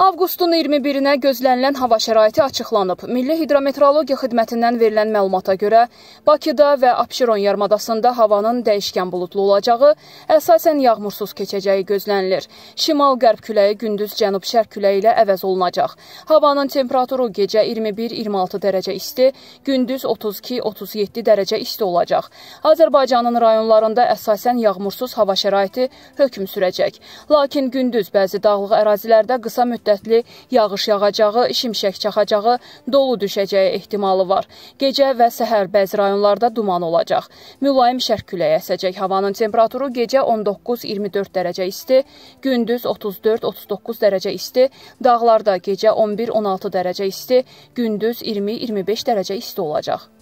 Avqustun 21-nə gözlənilən hava şəraiti açıqlanıb. Milli Hidrometeorologiya Xidmətindən verilən məlumata görə, Bakıda və Abşeron yarımadasında havanın dəyişkən buludlu olacağı, əsasən yağmursuz keçəcəyi gözlənilir. Şimal-qərb küləyi gündüz cənub-şərq küləyi ilə əvəz olunacaq. Havanın temperaturu gecə 21-26 dərəcə isti, gündüz 32-37 dərəcə isti olacaq. Azərbaycanın rayonlarında əsasən yağmursuz hava şəraiti hökm sürəcək. Lakin gündüz bəzi dağlıq ərazilərdə qısa müddət müddətli yağış yağacağı, şimşək çaxacağı, dolu düşəcəyi ehtimalı var. Gecə və səhər bəzi rayonlarda duman olacaq. Mülayim şərq küləyi əsəcək. Havanın temperaturu gecə 19-24 dərəcə isti, gündüz 34-39 dərəcə isti, dağlarda gecə 11-16 dərəcə isti, gündüz 20-25 dərəcə isti olacaq.